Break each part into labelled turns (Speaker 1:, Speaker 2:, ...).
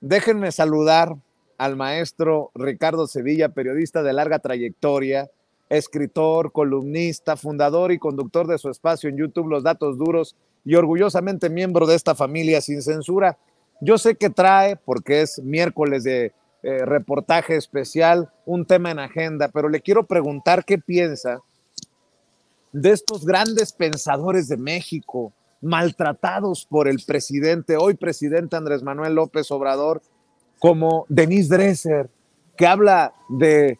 Speaker 1: Déjenme saludar al maestro Ricardo Sevilla, periodista de larga trayectoria, escritor, columnista, fundador y conductor de su espacio en YouTube Los Datos Duros y orgullosamente miembro de esta familia sin censura. Yo sé que trae, porque es miércoles de eh, reportaje especial, un tema en agenda, pero le quiero preguntar qué piensa de estos grandes pensadores de México, maltratados por el presidente, hoy presidente Andrés Manuel López Obrador, como Denise Dresser, que habla de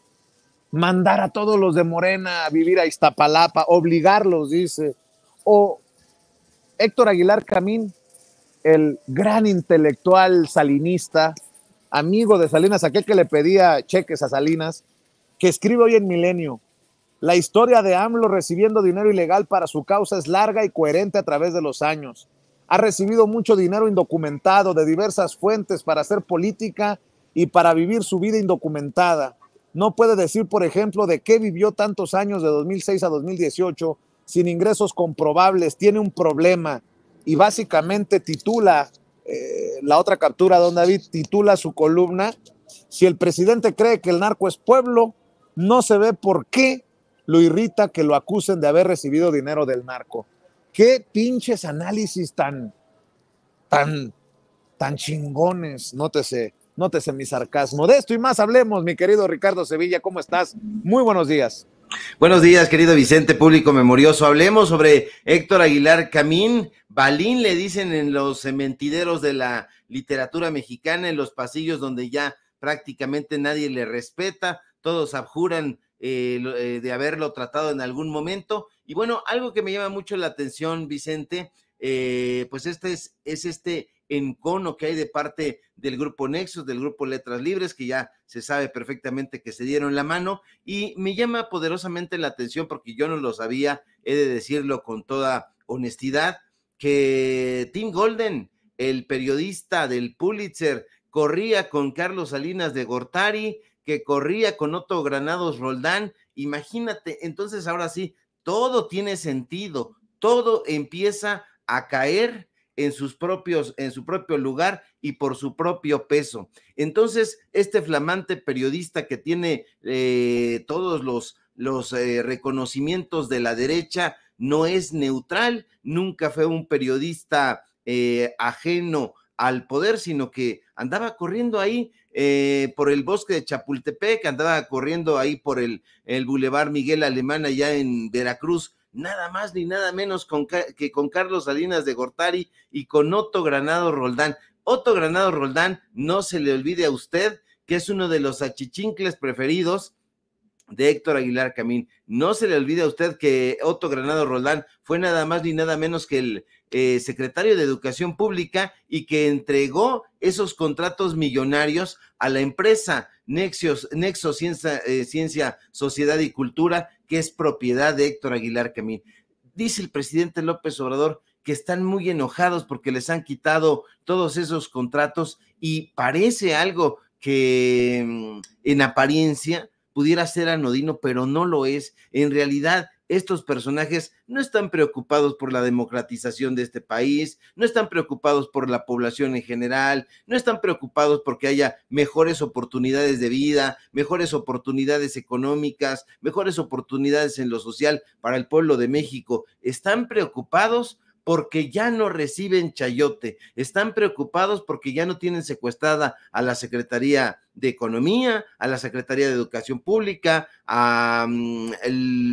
Speaker 1: mandar a todos los de Morena a vivir a Iztapalapa, obligarlos, dice, o Héctor Aguilar Camín, el gran intelectual salinista, amigo de Salinas, aquel que le pedía cheques a Salinas, que escribe hoy en Milenio, la historia de AMLO recibiendo dinero ilegal para su causa es larga y coherente a través de los años. Ha recibido mucho dinero indocumentado de diversas fuentes para hacer política y para vivir su vida indocumentada. No puede decir, por ejemplo, de qué vivió tantos años de 2006 a 2018 sin ingresos comprobables. Tiene un problema y básicamente titula eh, la otra captura, donde David, titula su columna, si el presidente cree que el narco es pueblo, no se ve por qué lo irrita que lo acusen de haber recibido dinero del narco. Qué pinches análisis tan, tan, tan chingones, nótese, nótese mi sarcasmo. De esto y más hablemos, mi querido Ricardo Sevilla, ¿cómo estás? Muy buenos días.
Speaker 2: Buenos días, querido Vicente, público memorioso. Hablemos sobre Héctor Aguilar Camín. Balín le dicen en los mentideros de la literatura mexicana, en los pasillos donde ya prácticamente nadie le respeta, todos abjuran eh, eh, de haberlo tratado en algún momento. Y bueno, algo que me llama mucho la atención, Vicente, eh, pues este es, es este encono que hay de parte del grupo Nexus, del grupo Letras Libres, que ya se sabe perfectamente que se dieron la mano y me llama poderosamente la atención porque yo no lo sabía, he de decirlo con toda honestidad, que Tim Golden, el periodista del Pulitzer, corría con Carlos Salinas de Gortari, que corría con otro Granados Roldán. Imagínate, entonces ahora sí, todo tiene sentido, todo empieza a caer en sus propios, en su propio lugar y por su propio peso. Entonces, este flamante periodista que tiene eh, todos los, los eh, reconocimientos de la derecha no es neutral, nunca fue un periodista eh, ajeno al poder, sino que andaba corriendo ahí eh, por el bosque de Chapultepec, andaba corriendo ahí por el, el Boulevard Miguel Alemán allá en Veracruz, nada más ni nada menos con, que con Carlos Salinas de Gortari y con Otto Granado Roldán. Otto Granado Roldán, no se le olvide a usted que es uno de los achichincles preferidos de Héctor Aguilar Camín. No se le olvide a usted que Otto Granado Roldán fue nada más ni nada menos que el eh, secretario de Educación Pública y que entregó esos contratos millonarios a la empresa Nexo eh, Ciencia, Sociedad y Cultura, que es propiedad de Héctor Aguilar Camín. Dice el presidente López Obrador que están muy enojados porque les han quitado todos esos contratos y parece algo que mm, en apariencia pudiera ser anodino, pero no lo es. En realidad, estos personajes no están preocupados por la democratización de este país, no están preocupados por la población en general, no están preocupados porque haya mejores oportunidades de vida, mejores oportunidades económicas, mejores oportunidades en lo social para el pueblo de México. Están preocupados porque ya no reciben chayote, están preocupados porque ya no tienen secuestrada a la Secretaría de Economía, a la Secretaría de Educación Pública, a mm,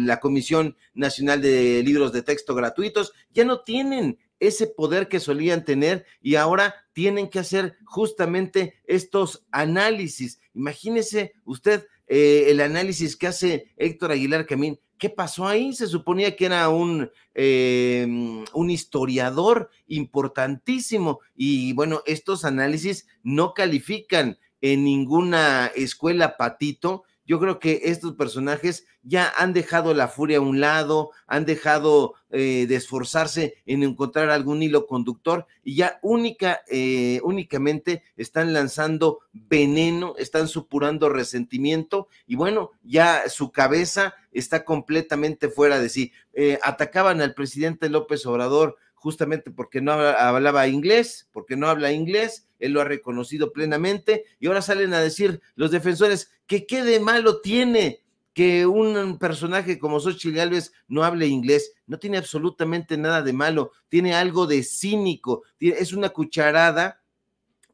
Speaker 2: la Comisión Nacional de Libros de Texto Gratuitos, ya no tienen ese poder que solían tener y ahora tienen que hacer justamente estos análisis. Imagínese usted eh, el análisis que hace Héctor Aguilar Camín. ¿Qué pasó ahí? Se suponía que era un, em, un historiador importantísimo y bueno, estos análisis no califican en ninguna escuela patito yo creo que estos personajes ya han dejado la furia a un lado, han dejado eh, de esforzarse en encontrar algún hilo conductor y ya única, eh, únicamente están lanzando veneno, están supurando resentimiento y bueno, ya su cabeza está completamente fuera de sí. Eh, atacaban al presidente López Obrador justamente porque no hablaba inglés, porque no habla inglés, él lo ha reconocido plenamente y ahora salen a decir los defensores que qué de malo tiene que un personaje como Xochitl alves no hable inglés, no tiene absolutamente nada de malo, tiene algo de cínico, es una cucharada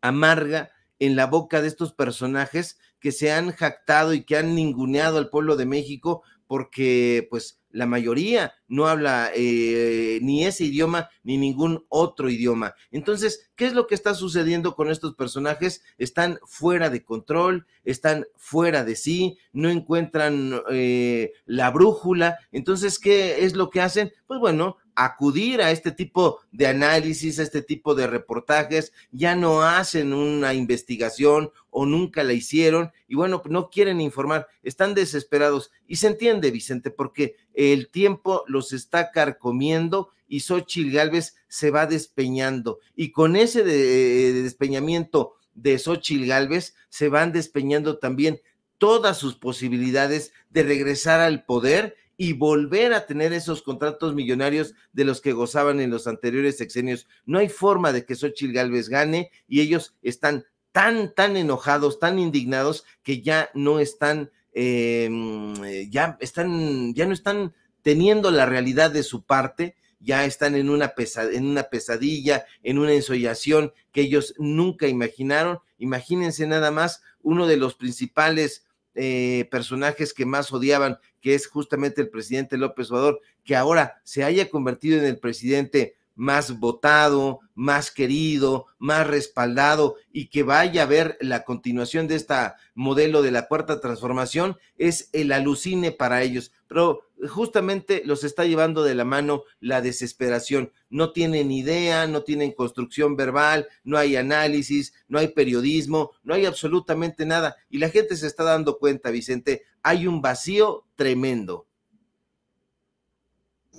Speaker 2: amarga en la boca de estos personajes que se han jactado y que han ninguneado al pueblo de México porque pues la mayoría no habla eh, ni ese idioma ni ningún otro idioma. Entonces, ¿qué es lo que está sucediendo con estos personajes? Están fuera de control, están fuera de sí, no encuentran eh, la brújula. Entonces, ¿qué es lo que hacen? Pues bueno, acudir a este tipo de análisis, a este tipo de reportajes, ya no hacen una investigación o nunca la hicieron y bueno, no quieren informar, están desesperados. Y se entiende, Vicente, porque el tiempo los está carcomiendo y Xochitl Galvez se va despeñando. Y con ese eh, despeñamiento de Xochitl Galvez se van despeñando también todas sus posibilidades de regresar al poder y volver a tener esos contratos millonarios de los que gozaban en los anteriores sexenios. No hay forma de que Xochitl Galvez gane y ellos están tan, tan enojados, tan indignados que ya no están, em, eh, ya están, ya no están teniendo la realidad de su parte ya están en una, en una pesadilla, en una ensoyación que ellos nunca imaginaron. Imagínense nada más uno de los principales eh, personajes que más odiaban, que es justamente el presidente López Obrador, que ahora se haya convertido en el presidente más votado, más querido, más respaldado y que vaya a ver la continuación de este modelo de la cuarta transformación es el alucine para ellos. Pero justamente los está llevando de la mano la desesperación. No tienen idea, no tienen construcción verbal, no hay análisis, no hay periodismo, no hay absolutamente nada. Y la gente se está dando cuenta, Vicente, hay un
Speaker 1: vacío tremendo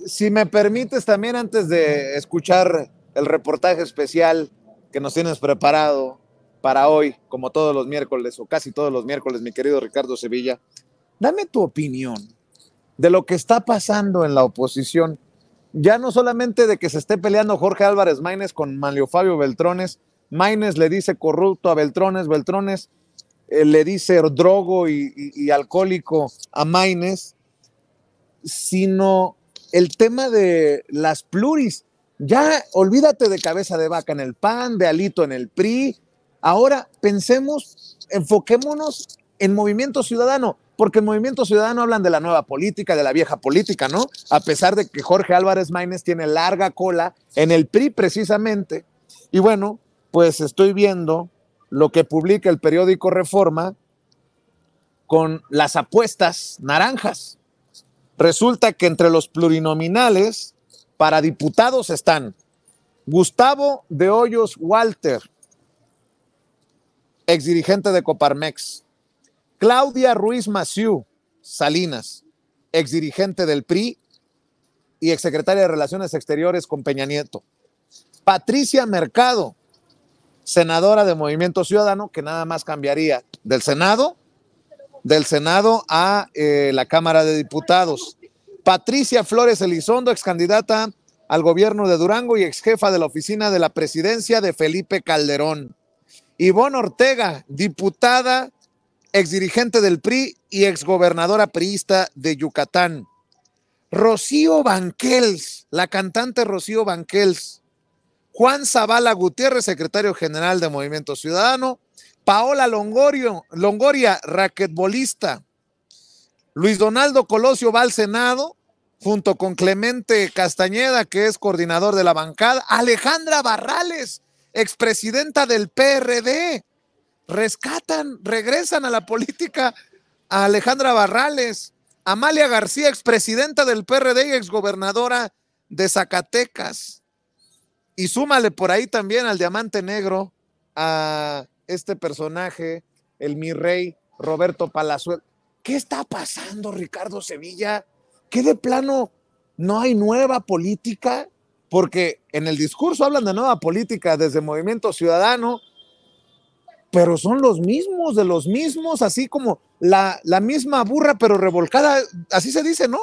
Speaker 1: si me permites también antes de escuchar el reportaje especial que nos tienes preparado para hoy, como todos los miércoles o casi todos los miércoles, mi querido Ricardo Sevilla, dame tu opinión de lo que está pasando en la oposición. Ya no solamente de que se esté peleando Jorge Álvarez Maínez con Manlio Fabio Beltrones, Maínez le dice corrupto a Beltrones, Beltrones eh, le dice drogo y, alcohólico a Maínez, sino el tema de las pluris. Ya olvídate de cabeza de vaca en el PAN, de alito en el PRI. Ahora pensemos, enfoquémonos en Movimiento Ciudadano, porque en Movimiento Ciudadano hablan de la nueva política, de la vieja política, ¿no? A pesar de que Jorge Álvarez Maínez tiene larga cola en el PRI precisamente. Y bueno, pues estoy viendo lo que publica el periódico Reforma con las apuestas naranjas. Resulta que entre los plurinominales para diputados están Gustavo de Hoyos Walter, exdirigente de Coparmex, Claudia Ruiz Maciú Salinas, exdirigente del PRI y exsecretaria de Relaciones Exteriores con Peña Nieto, Patricia Mercado, senadora de Movimiento Ciudadano, que nada más cambiaría del Senado del Senado a eh, la Cámara de Diputados. Patricia Flores Elizondo, ex candidata al gobierno de Durango y ex jefa de la oficina de la presidencia de Felipe Calderón. Ivonne Ortega, diputada, ex dirigente del PRI y ex gobernadora priista de Yucatán. Rocío Banquels, la cantante Rocío Banquels. Juan Zavala Gutiérrez, secretario general de Movimiento Ciudadano. Paola Longoria, raquetbolista. Luis Donaldo Colosio va al Senado junto con Clemente Castañeda, que es coordinador de la bancada. Alejandra Barrales, expresidenta del PRD. Rescatan, regresan a la política a Alejandra Barrales. Amalia García, expresidenta del PRD y exgobernadora de Zacatecas. Y súmale por ahí también al Diamante Negro, a este personaje, el mi rey, Roberto Palazuel. ¿Qué está pasando, Ricardo Sevilla? ¿Qué de plano no hay nueva política? Porque en el discurso hablan de nueva política desde Movimiento Ciudadano, pero son los mismos, de los mismos, así como la, la misma burra, pero revolcada, así se dice, ¿no?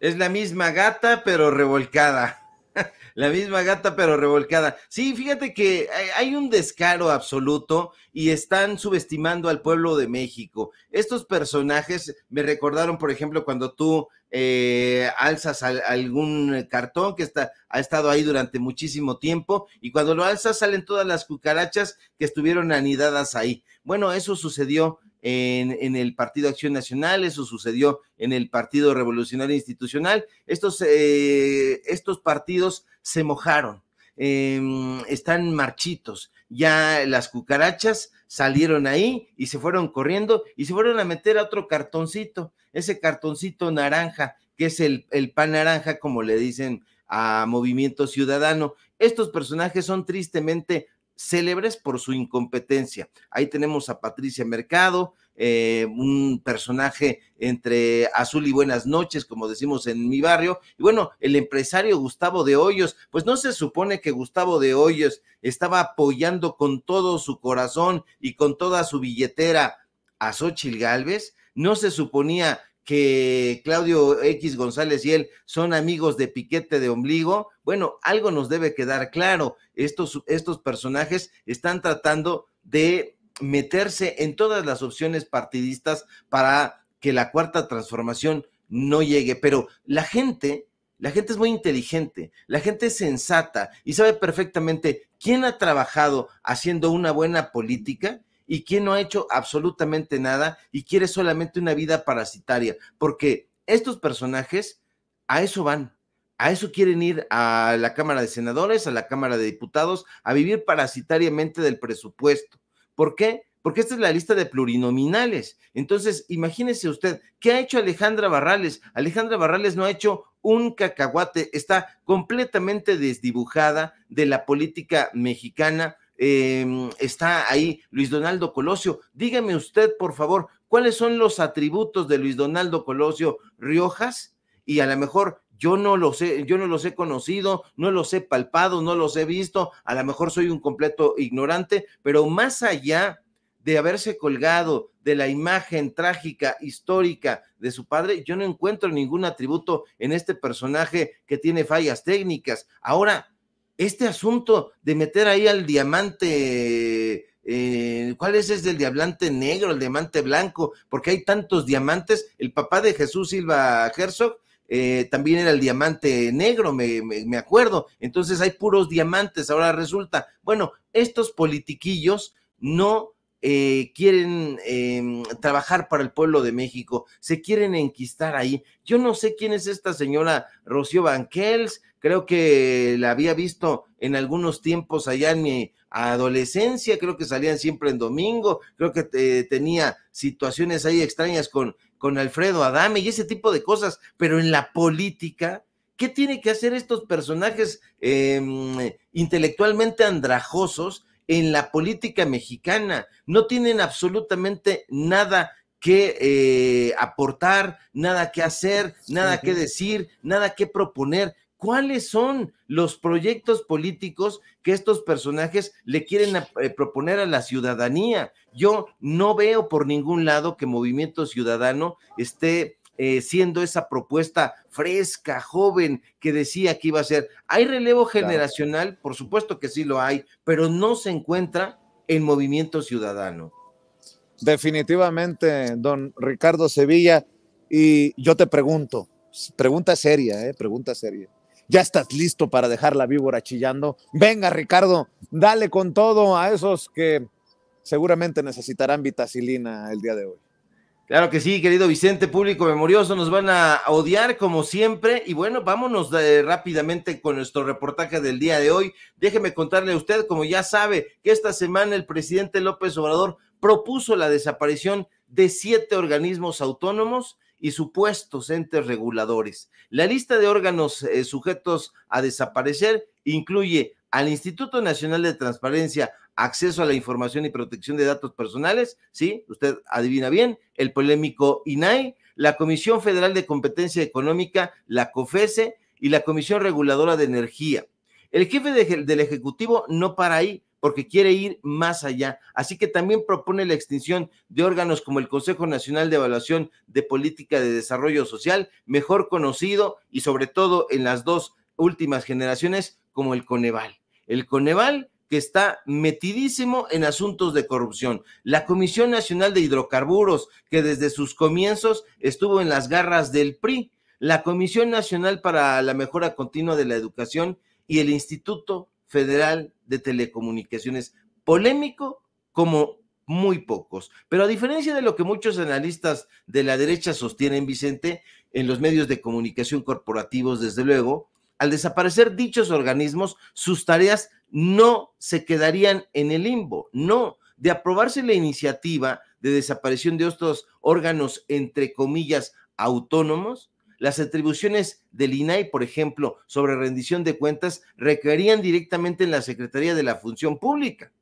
Speaker 2: Es la misma gata, pero revolcada. La misma gata pero revolcada. Sí, fíjate que eh, hay un descaro absoluto y están subestimando al pueblo de México. Estos personajes me recordaron, por ejemplo, cuando tú eh, alzas algún cartón que está, ha estado ahí durante muchísimo tiempo y cuando lo alzas salen todas las cucarachas que estuvieron anidadas ahí. Bueno, eso sucedió en, el Partido Acción Nacional, eso sucedió en el Partido Revolucionario Institucional. Estos, eh, estos partidos se mojaron, em, están marchitos, ya las cucarachas salieron ahí y se fueron corriendo y se fueron a meter a otro cartoncito, ese cartoncito naranja, que es el, el pan naranja, como le dicen a Movimiento Ciudadano. Estos personajes son tristemente célebres por su incompetencia. Ahí tenemos a Patricia Mercado, eh, un personaje entre azul y buenas noches, como decimos en mi barrio. Y bueno, el empresario Gustavo de Hoyos, pues no se supone que Gustavo de Hoyos estaba apoyando con todo su corazón y con toda su billetera a Xochil Gálvez. No se suponía que Claudio X González y él son amigos de piquete de ombligo, bueno, algo nos debe quedar claro. Estos, estos personajes están tratando de meterse en todas las opciones partidistas para que la cuarta transformación no llegue. Pero la gente, la gente es muy inteligente, la gente es sensata y sabe perfectamente quién ha trabajado haciendo una buena política y quién no ha hecho absolutamente nada y quiere solamente una vida parasitaria, porque estos personajes a eso van, a eso quieren ir a la Cámara de Senadores, a la Cámara de Diputados, a vivir parasitariamente del presupuesto. ¿Por qué? Porque esta es la lista de plurinominales. Entonces, imagínese usted, ¿qué ha hecho Alejandra Barrales? Alejandra Barrales no ha hecho un cacahuate, está completamente desdibujada de la política mexicana Em, está ahí Luis Donaldo Colosio. Dígame usted, por favor, ¿cuáles son los atributos de Luis Donaldo Colosio Riojas? Y a lo mejor yo no los he, yo no los he conocido, no los he palpado, no los he visto, a lo mejor soy un completo ignorante, pero más allá de haberse colgado de la imagen trágica, histórica de su padre, yo no encuentro ningún atributo en este personaje que tiene fallas técnicas. Ahora, este asunto de meter ahí al diamante, eh, ¿cuál es? Es del diamante negro, el diamante blanco, porque hay tantos diamantes. El papá de Jesús Silva Herzog eh, también era el diamante negro, me, acuerdo. Entonces hay puros diamantes. Ahora resulta, bueno, estos politiquillos no eh, quieren em, trabajar para el pueblo de México, se quieren enquistar ahí. Yo no sé quién es esta señora Rocío Banquels, creo que la había visto en algunos tiempos allá en mi adolescencia, creo que salían siempre en domingo, creo que eh, tenía situaciones ahí extrañas con, con Alfredo Adame y ese tipo de cosas, pero en la política, ¿qué tienen que hacer estos personajes em, intelectualmente andrajosos en la política mexicana? No tienen absolutamente nada que eh, aportar, nada que hacer, nada que decir, nada que proponer cuáles son los proyectos políticos que estos personajes le quieren eh, proponer a la ciudadanía. Yo no veo por ningún lado que Movimiento Ciudadano esté eh, siendo esa propuesta fresca, joven, que decía que iba a ser. ¿Hay relevo generacional? Por supuesto que sí lo hay, pero no se encuentra en Movimiento
Speaker 1: Ciudadano. Definitivamente, don Ricardo Sevilla. Y yo te pregunto, pregunta seria, eh, pregunta seria. ¿Ya estás listo para dejar la víbora chillando? Venga, Ricardo, dale con todo a esos que seguramente necesitarán vitacilina el día de hoy.
Speaker 2: Claro que sí, querido Vicente, público memorioso, nos van a odiar como siempre. Y bueno, vámonos rápidamente con nuestro reportaje del día de hoy. Déjeme contarle a usted, como ya sabe, que esta semana el presidente López Obrador propuso la desaparición de siete organismos autónomos y supuestos entes reguladores. La lista de órganos eh, sujetos a desaparecer incluye al Instituto Nacional de Transparencia, Acceso a la Información y Protección de Datos Personales, sí, usted adivina bien, el polémico INAI, la Comisión Federal de Competencia Económica, la COFESE, y la Comisión Reguladora de Energía. El jefe del Ejecutivo no para ahí, porque quiere ir más allá. Así que también propone la extinción de órganos como el Consejo Nacional de Evaluación de Política de Desarrollo Social, mejor conocido y sobre todo en las dos últimas generaciones como el Coneval. El Coneval que está metidísimo en asuntos de corrupción. La Comisión Nacional de Hidrocarburos, que desde sus comienzos estuvo en las garras del PRI. La Comisión Nacional para la Mejora Continua de la Educación y el Instituto Federal de Telecomunicaciones, polémico como muy pocos. Pero a diferencia de lo que muchos analistas de la derecha sostienen, Vicente, en los medios de comunicación corporativos, desde luego, al desaparecer dichos organismos, sus tareas no se quedarían en el limbo, no. De aprobarse la iniciativa de desaparición de estos órganos, entre comillas, autónomos, las atribuciones del INAI, por ejemplo, sobre rendición de cuentas, requerían directamente en la Secretaría de la Función Pública.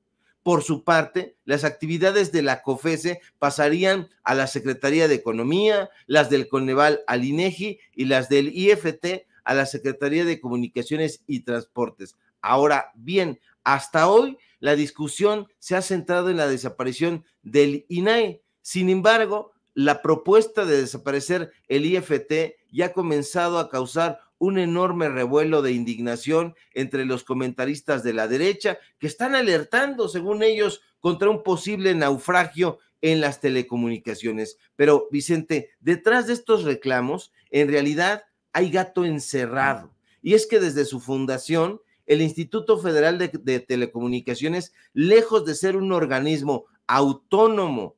Speaker 2: Por su parte, las actividades de la COFESE pasarían a la Secretaría de Economía, las del Coneval al INEGI e y las del IFT a la Secretaría de Comunicaciones y Transportes. Ahora bien, hasta hoy la discusión se ha centrado en la desaparición del INAI. Sin embargo, la propuesta de desaparecer el IFT ya ha comenzado a causar un enorme revuelo de indignación entre los comentaristas de la derecha que están alertando, según ellos, contra un posible naufragio en las telecomunicaciones. Pero, Vicente, detrás de estos reclamos, en realidad hay gato encerrado. Y es que desde su fundación, el Instituto Federal de, Telecomunicaciones, lejos de ser un organismo autónomo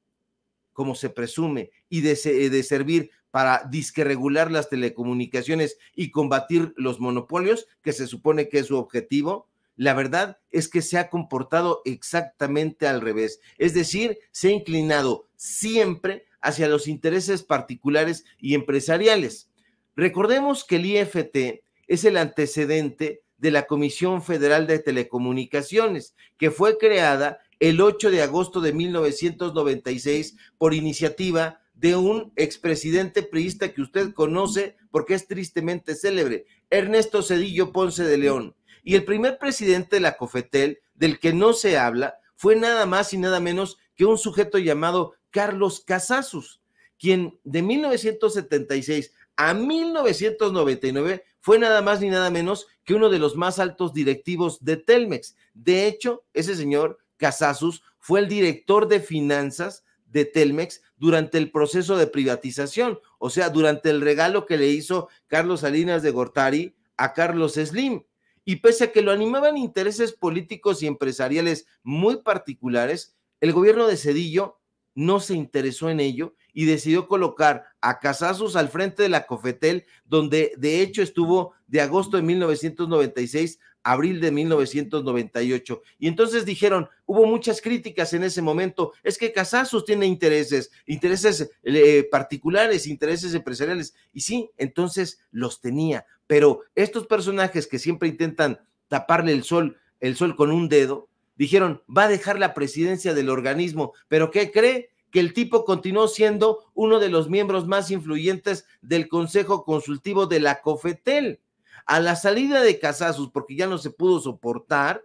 Speaker 2: como se presume, y de, eh, servir para disqueregular las telecomunicaciones y combatir los monopolios, que se supone que es su objetivo, la verdad es que se ha comportado exactamente al revés. Es decir, se ha inclinado siempre hacia los intereses particulares y empresariales. Recordemos que el IFT es el antecedente de la Comisión Federal de Telecomunicaciones, que fue creada el 8 de agosto de 1996 por iniciativa de un expresidente priista que usted conoce porque es tristemente célebre, Ernesto Cedillo Ponce de León. Y el primer presidente de la COFETEL, del que no se habla, fue nada más y nada menos que un sujeto llamado Carlos Casasus, quien de 1976 a 1999 fue nada más ni nada menos que uno de los más altos directivos de Telmex. De hecho, ese señor Casasus fue el director de finanzas de Telmex durante el proceso de privatización, o sea, durante el regalo que le hizo Carlos Salinas de Gortari a Carlos Slim. Y pese a que lo animaban intereses políticos y empresariales muy particulares, el gobierno de Cedillo no se interesó en ello y decidió colocar a Casasus al frente de la Cofetel, donde de hecho estuvo de agosto de 1996 abril de 1998. Y entonces dijeron, hubo muchas críticas en ese momento, es que Casazos tiene intereses, intereses eh, particulares, intereses empresariales. Y sí, entonces los tenía. Pero estos personajes que siempre intentan taparle el sol, el sol con un dedo, dijeron, va a dejar la presidencia del organismo. Pero ¿qué cree? que el tipo continuó siendo uno de los miembros más influyentes del Consejo Consultivo de la COFETEL. A la salida de Casasus, porque ya no se pudo soportar,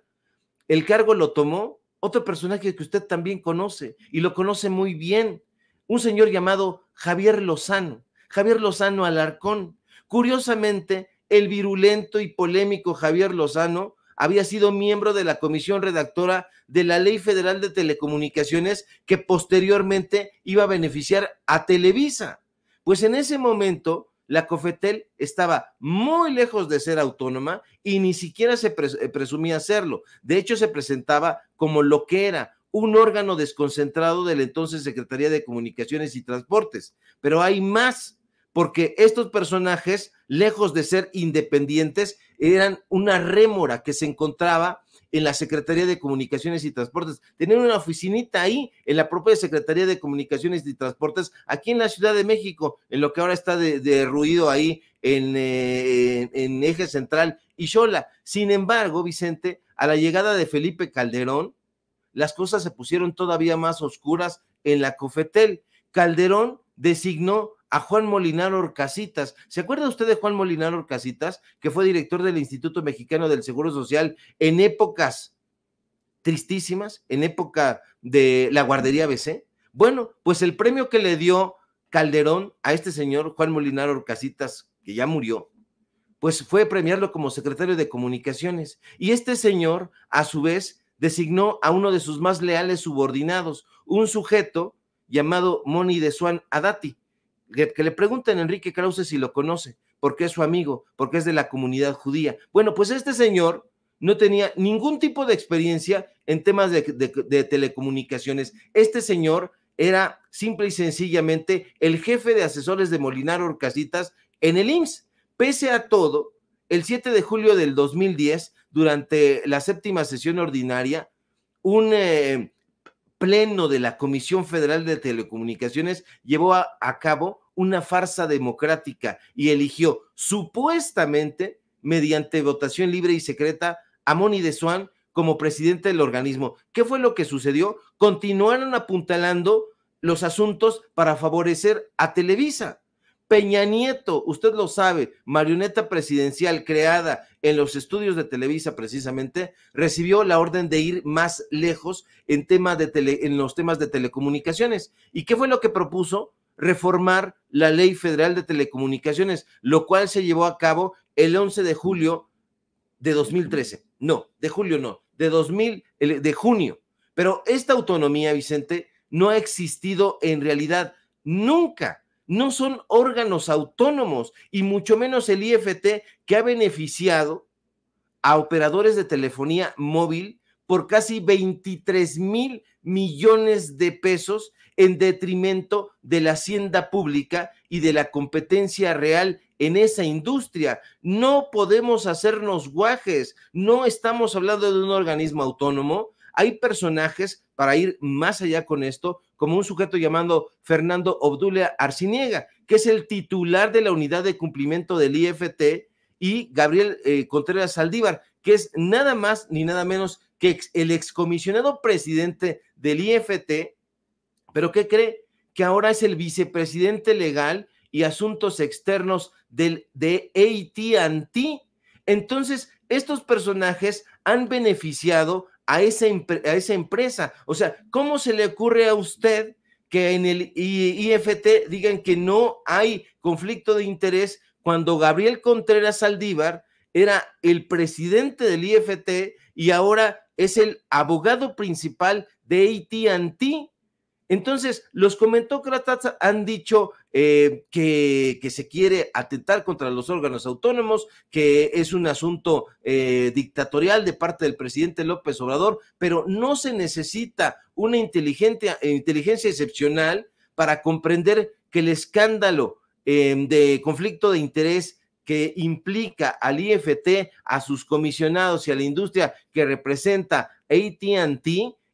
Speaker 2: el cargo lo tomó otro personaje que usted también conoce y lo conoce muy bien, un señor llamado Javier Lozano, Javier Lozano Alarcón. Curiosamente, el virulento y polémico Javier Lozano había sido miembro de la comisión redactora de la Ley Federal de Telecomunicaciones que posteriormente iba a beneficiar a Televisa. Pues en ese momento, la COFETEL estaba muy lejos de ser autónoma y ni siquiera se eh, presumía serlo. De hecho, se presentaba como lo que era un órgano desconcentrado de la entonces Secretaría de Comunicaciones y Transportes. Pero hay más, porque estos personajes, lejos de ser independientes, eran una rémora que se encontraba en la Secretaría de Comunicaciones y Transportes, tener una oficinita ahí en la propia Secretaría de Comunicaciones y Transportes, aquí en la Ciudad de México, en lo que ahora está derruido ahí en, eh, en Eje Central y Xola. Sin embargo, Vicente, a la llegada de Felipe Calderón, las cosas se pusieron todavía más oscuras en la COFETEL. Calderón designó a Juan Molinar Orcasitas. ¿Se acuerda usted de Juan Molinar Orcasitas, que fue director del Instituto Mexicano del Seguro Social en épocas tristísimas, en época de la guardería BC? Bueno, pues el premio que le dio Calderón a este señor Juan Molinar Orcasitas, que ya murió, pues fue premiarlo como secretario de comunicaciones. Y este señor, a su vez, designó a uno de sus más leales subordinados, un sujeto llamado Moni de Suan Adati, que, le pregunten a Enrique Krause si lo conoce, porque es su amigo, porque es de la comunidad judía. Bueno, pues este señor no tenía ningún tipo de experiencia en temas de, telecomunicaciones. Este señor era simple y sencillamente el jefe de asesores de Molinar Orcasitas en el IMSS. Pese a todo, el 7 de julio del 2010, durante la séptima sesión ordinaria, un eh, Pleno de la Comisión Federal de Telecomunicaciones llevó a, cabo una farsa democrática y eligió supuestamente mediante votación libre y secreta a Moni de Swan como presidente del organismo. ¿Qué fue lo que sucedió? Continuaron apuntalando los asuntos para favorecer a Televisa. Peña Nieto, usted lo sabe, marioneta presidencial creada en los estudios de Televisa precisamente, recibió la orden de ir más lejos en, de en los temas de telecomunicaciones. ¿Y qué fue lo que propuso? Reformar la Ley Federal de Telecomunicaciones, lo cual se llevó a cabo el 11 de julio de 2013. No, de julio no, de 2000, de junio. Pero esta autonomía, Vicente, no ha existido en realidad nunca no son órganos autónomos y mucho menos el IFT que ha beneficiado a operadores de telefonía móvil por casi 23 mil millones de pesos en detrimento de la hacienda pública y de la competencia real en esa industria. No podemos hacernos guajes, no estamos hablando de un organismo autónomo. Hay personajes, para ir más allá con esto, como un sujeto llamado Fernando Obdulia Arciniega, que es el titular de la unidad de cumplimiento del IFT, y Gabriel eh, Contreras Saldívar, que es nada más ni nada menos que el excomisionado presidente del IFT, pero que cree que ahora es el vicepresidente legal y asuntos externos del, de anti Entonces, estos personajes han beneficiado a esa, a esa empresa. O sea, ¿cómo se le ocurre a usted que en el IFT digan que no hay conflicto de interés cuando Gabriel Contreras Saldívar era el presidente del IFT y ahora es el abogado principal de ATT? Entonces, los comentócratas han dicho, eh, que, se quiere atentar contra los órganos autónomos, que es un asunto eh, dictatorial de parte del presidente López Obrador, pero no se necesita una inteligente, inteligencia excepcional para comprender que el escándalo eh, de conflicto de interés que implica al IFT, a sus comisionados y a la industria que representa ATT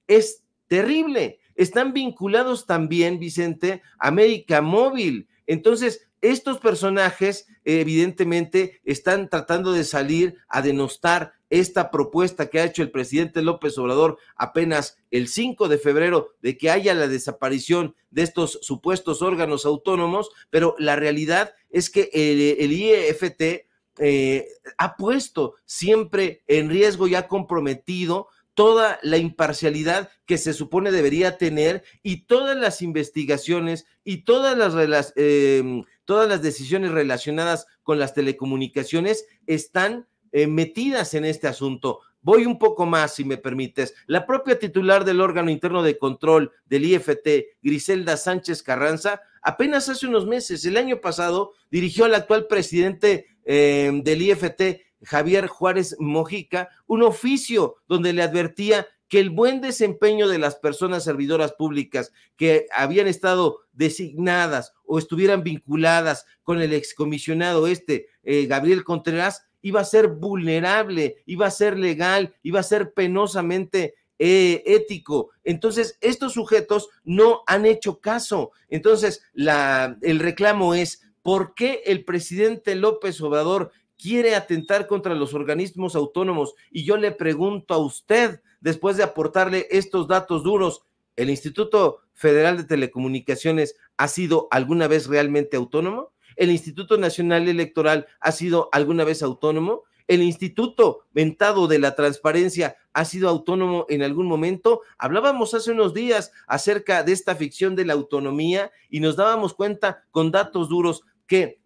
Speaker 2: es terrible están vinculados también, Vicente, a América Móvil. Entonces, estos personajes evidentemente están tratando de salir a denostar esta propuesta que ha hecho el presidente López Obrador apenas el 5 de febrero de que haya la desaparición de estos supuestos órganos autónomos, pero la realidad es que el, IEFT eh, ha puesto siempre en riesgo y ha comprometido toda la imparcialidad que se supone debería tener y todas las investigaciones y todas las, em, todas las decisiones relacionadas con las telecomunicaciones están eh, metidas en este asunto. Voy un poco más, si me permites. La propia titular del órgano interno de control del IFT, Griselda Sánchez Carranza, apenas hace unos meses, el año pasado, dirigió al actual presidente em, del IFT, Javier Juárez Mojica un oficio donde le advertía que el buen desempeño de las personas servidoras públicas que habían estado designadas o estuvieran vinculadas con el excomisionado este, eh, Gabriel Contreras, iba a ser vulnerable, iba a ser legal, iba a ser penosamente eh, ético. Entonces, estos sujetos no han hecho caso. Entonces, la, el reclamo es, ¿por qué el presidente López Obrador quiere atentar contra los organismos autónomos. Y yo le pregunto a usted, después de aportarle estos datos duros, ¿el Instituto Federal de Telecomunicaciones ha sido alguna vez realmente autónomo? ¿El Instituto Nacional Electoral ha sido alguna vez autónomo? ¿El Instituto Ventado de la Transparencia ha sido autónomo en algún momento? Hablábamos hace unos días acerca de esta ficción de la autonomía y nos dábamos cuenta con datos duros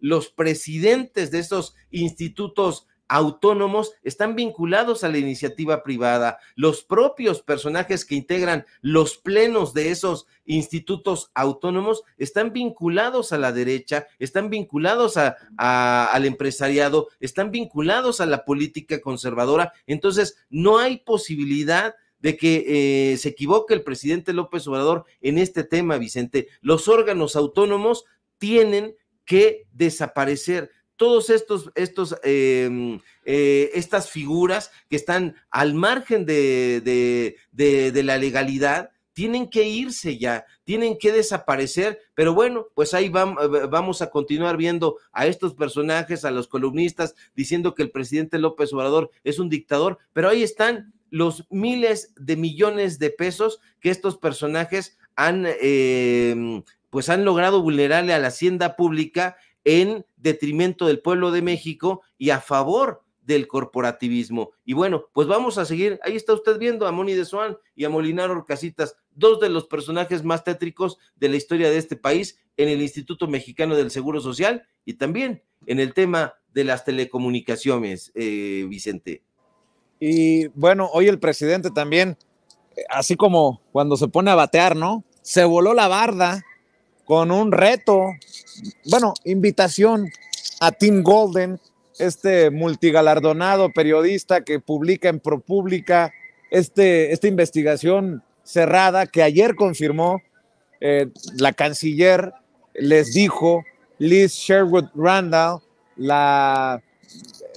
Speaker 2: los presidentes de estos institutos autónomos están vinculados a la iniciativa privada. Los propios personajes que integran los plenos de esos institutos autónomos están vinculados a la derecha, están vinculados al empresariado, están vinculados a la política conservadora. Entonces, no hay posibilidad de que eh, se equivoque el presidente López Obrador en este tema, Vicente. Los órganos autónomos tienen que desaparecer todos estos, estos em, eh, estas figuras que están al margen de, la legalidad tienen que irse ya, tienen que desaparecer, pero bueno, pues ahí eh, vamos a continuar viendo a estos personajes, a los columnistas, diciendo que el presidente López Obrador es un dictador, pero ahí están los miles de millones de pesos que estos personajes han em, pues han logrado vulnerarle a la hacienda pública en detrimento del pueblo de México y a favor del corporativismo. Y bueno, pues vamos a seguir. Ahí está usted viendo a Moni de Soán y a Molinar Orcasitas, dos de los personajes más tétricos de la historia de este país en el Instituto Mexicano del Seguro Social y también en el tema de las telecomunicaciones, eh, Vicente.
Speaker 1: Y bueno, hoy el presidente también, eh, así como cuando se pone a batear, ¿no? Se voló la barda con un reto, bueno, invitación a Tim Golden, este multigalardonado periodista que publica en ProPublica este, esta investigación cerrada que ayer confirmó eh, la canciller, les dijo Liz Sherwood Randall, la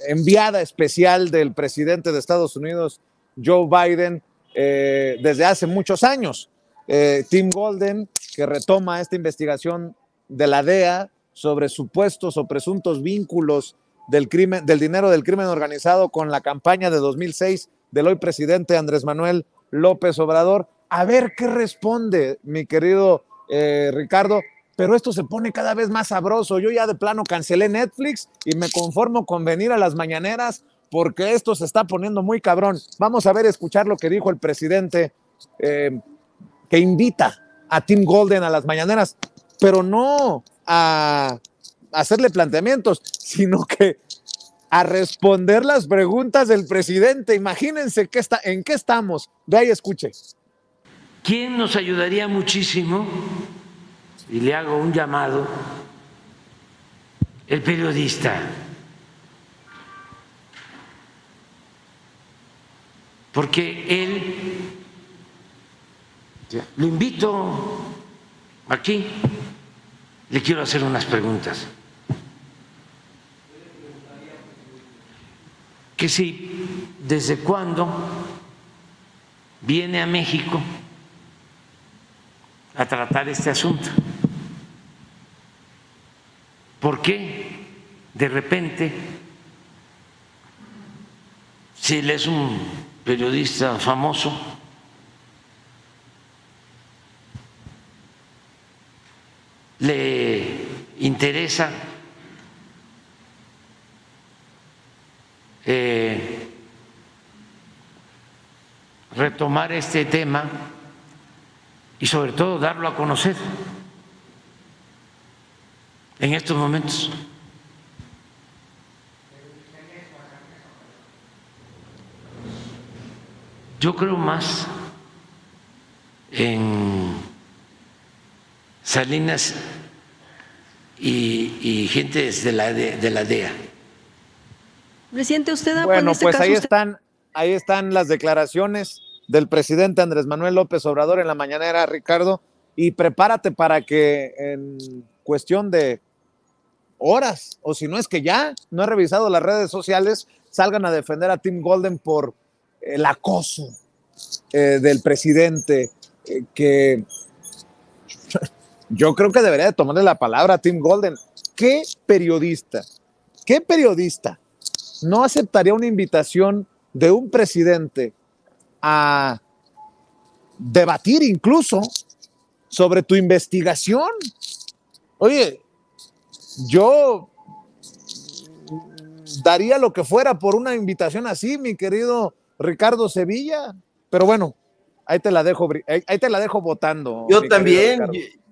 Speaker 1: enviada especial del presidente de Estados Unidos, Joe Biden, eh, desde hace muchos años. Eh, Tim Golden, que retoma esta investigación de la DEA sobre supuestos o presuntos vínculos del, crimen, del dinero del crimen organizado con la campaña de 2006 del hoy presidente Andrés Manuel López Obrador. A ver qué responde, mi querido eh, Ricardo, pero esto se pone cada vez más sabroso. Yo ya de plano cancelé Netflix y me conformo con venir a las mañaneras porque esto se está poniendo muy cabrón. Vamos a ver, escuchar lo que dijo el presidente eh, que invita a Tim Golden a las mañaneras, pero no a hacerle planteamientos, sino que a responder las preguntas del presidente. Imagínense en qué estamos. De ahí escuche.
Speaker 3: ¿Quién nos ayudaría muchísimo? Y le hago un llamado. El periodista. Porque él lo invito aquí, le quiero hacer unas preguntas. Que si desde cuándo viene a México a tratar este asunto. ¿Por qué de repente, si él es un periodista famoso, le interesa eh, retomar este tema y sobre todo darlo a conocer en estos momentos. Yo creo más en Salinas y, y gentes de la, de, la DEA.
Speaker 1: Presidente, usted ha Bueno, este pues ahí están, ahí están las declaraciones del presidente Andrés Manuel López Obrador en la mañanera, Ricardo, y prepárate para que en cuestión de horas, o si no es que ya no he revisado las redes sociales, salgan a defender a Tim Golden por el acoso eh, del presidente eh, que yo creo que debería de tomarle la palabra a Tim Golden. ¿Qué periodista, qué periodista no aceptaría una invitación de un presidente a debatir incluso sobre tu investigación? Oye, yo daría lo que fuera por una invitación así, mi querido Ricardo Sevilla, pero bueno, ahí te la dejo, ahí te la dejo votando.
Speaker 3: Yo también,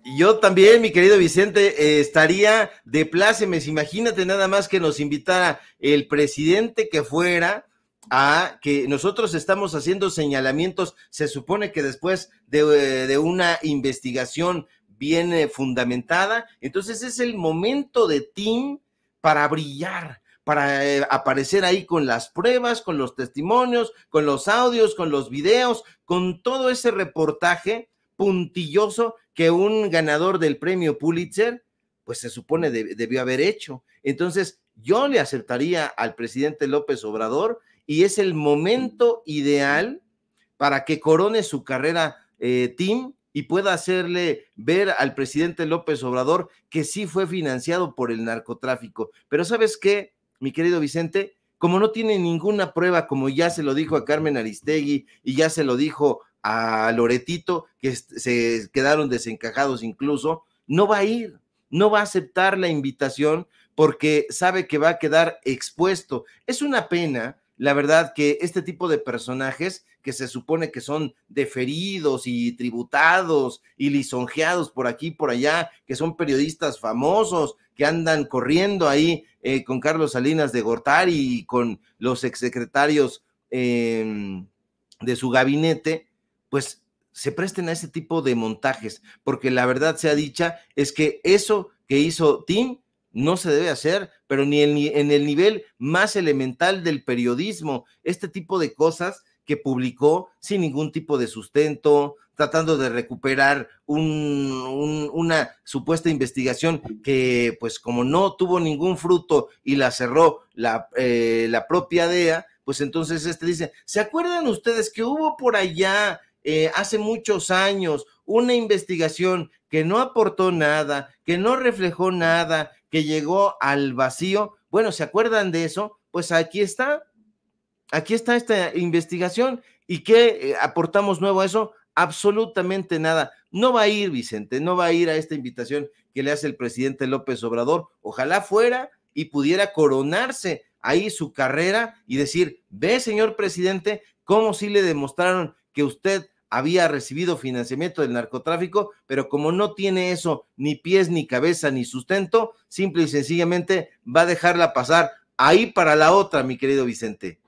Speaker 2: yo también, mi querido Vicente, eh, estaría de plácemes. Imagínate nada más que nos invitara el presidente que fuera a que nosotros estamos haciendo señalamientos. Se supone que después de, eh, una investigación bien eh, fundamentada, entonces es el momento de Tim para brillar, para aparecer ahí con las pruebas, con los testimonios, con los audios, con los videos, con todo ese reportaje puntilloso que un ganador del premio Pulitzer, pues se supone debió haber hecho. Entonces, yo le aceptaría al presidente López Obrador y es el momento ideal para que corone su carrera team eh, Tim y pueda hacerle ver al presidente López Obrador que sí fue financiado por el narcotráfico. Pero sabes qué, mi querido Vicente, como no tiene ninguna prueba, como ya se lo dijo a Carmen Aristegui y ya se lo dijo a Loretito, que se quedaron desencajados incluso, no va a ir, no va a aceptar la invitación porque sabe que va a quedar expuesto. Es una pena, la verdad, que este tipo de personajes que se supone que son deferidos y tributados y lisonjeados por aquí y por allá, que son periodistas famosos, que andan corriendo ahí eh, con Carlos Salinas de Gortari y con los exsecretarios em, de su gabinete, pues se presten a ese tipo de montajes, porque la verdad sea dicha es que eso que hizo Tim no se debe hacer, pero ni en, el nivel más elemental del periodismo, este tipo de cosas que publicó sin ningún tipo de sustento, tratando de recuperar un, una supuesta investigación que, pues como no tuvo ningún fruto y la cerró la, eh, la propia DEA, pues entonces este dice, ¿se acuerdan ustedes que hubo por allá eh, hace muchos años una investigación que no aportó nada, que no reflejó nada, que llegó al vacío. Bueno, ¿se acuerdan de eso? Pues aquí está, aquí está esta investigación. ¿Y qué eh, aportamos nuevo a eso? Absolutamente nada. No va a ir, Vicente, no va a ir a esta invitación que le hace el presidente López Obrador. Ojalá fuera y pudiera coronarse ahí su carrera y decir, ve, señor presidente, cómo sí le demostraron que usted había recibido financiamiento del narcotráfico, pero como no tiene eso ni pies, ni cabeza, ni sustento, simple y sencillamente va a dejarla pasar ahí para la otra, mi querido Vicente.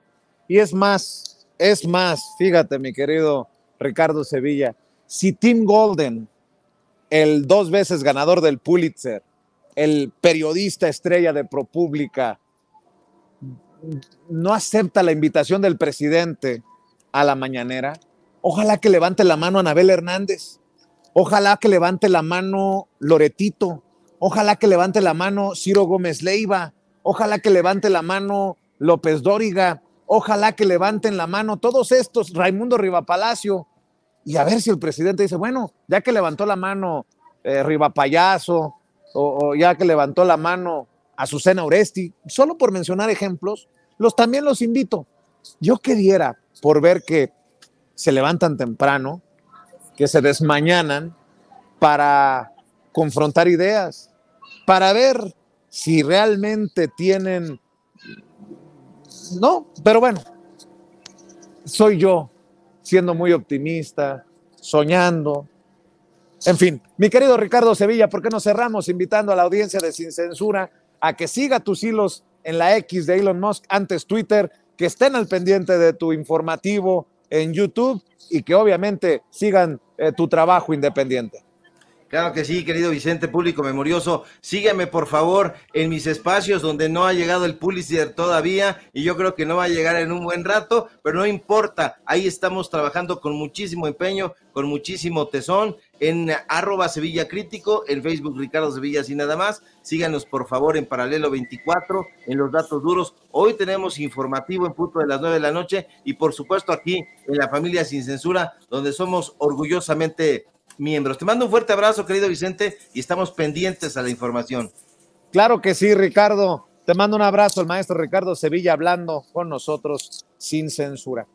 Speaker 1: Y es más, es más, fíjate, mi querido Ricardo Sevilla, si Tim Golden, el dos veces ganador del Pulitzer, el periodista estrella de ProPublica, no acepta la invitación del presidente a la mañanera, Ojalá que levante la mano Anabel Hernández. Ojalá que levante la mano Loretito. Ojalá que levante la mano Ciro Gómez Leiva. Ojalá que levante la mano López Dóriga. Ojalá que levanten la mano todos estos, Raimundo Palacio Y a ver si el presidente dice, bueno, ya que levantó la mano eh, Riva Payaso o, ya que levantó la mano Azucena Oresti, solo por mencionar ejemplos, los también los invito. Yo diera por ver que se levantan temprano, que se desmañanan para confrontar ideas, para ver si realmente tienen... No, pero bueno, soy yo siendo muy optimista, soñando. En fin, mi querido Ricardo Sevilla, ¿por qué no cerramos invitando a la audiencia de Sin Censura a que siga tus hilos en la X de Elon Musk, antes Twitter, que estén al pendiente de tu informativo, en YouTube y que obviamente sigan eh, tu trabajo independiente.
Speaker 2: Claro que sí, querido Vicente, público memorioso. Sígueme, por favor, en mis espacios donde no ha llegado el Pulitzer todavía y yo creo que no va a llegar en un buen rato, pero no importa. Ahí estamos trabajando con muchísimo empeño, con muchísimo tesón en arroba Sevilla Crítico, en Facebook Ricardo Sevilla y nada más. Síganos por favor en Paralelo 24, en los datos duros. Hoy tenemos informativo en punto de las 9 de la noche y por supuesto aquí en la familia sin censura, donde somos orgullosamente miembros. Te mando un fuerte abrazo, querido Vicente, y estamos pendientes a la información.
Speaker 1: Claro que sí, Ricardo. Te mando un abrazo, el maestro Ricardo Sevilla hablando con nosotros sin censura.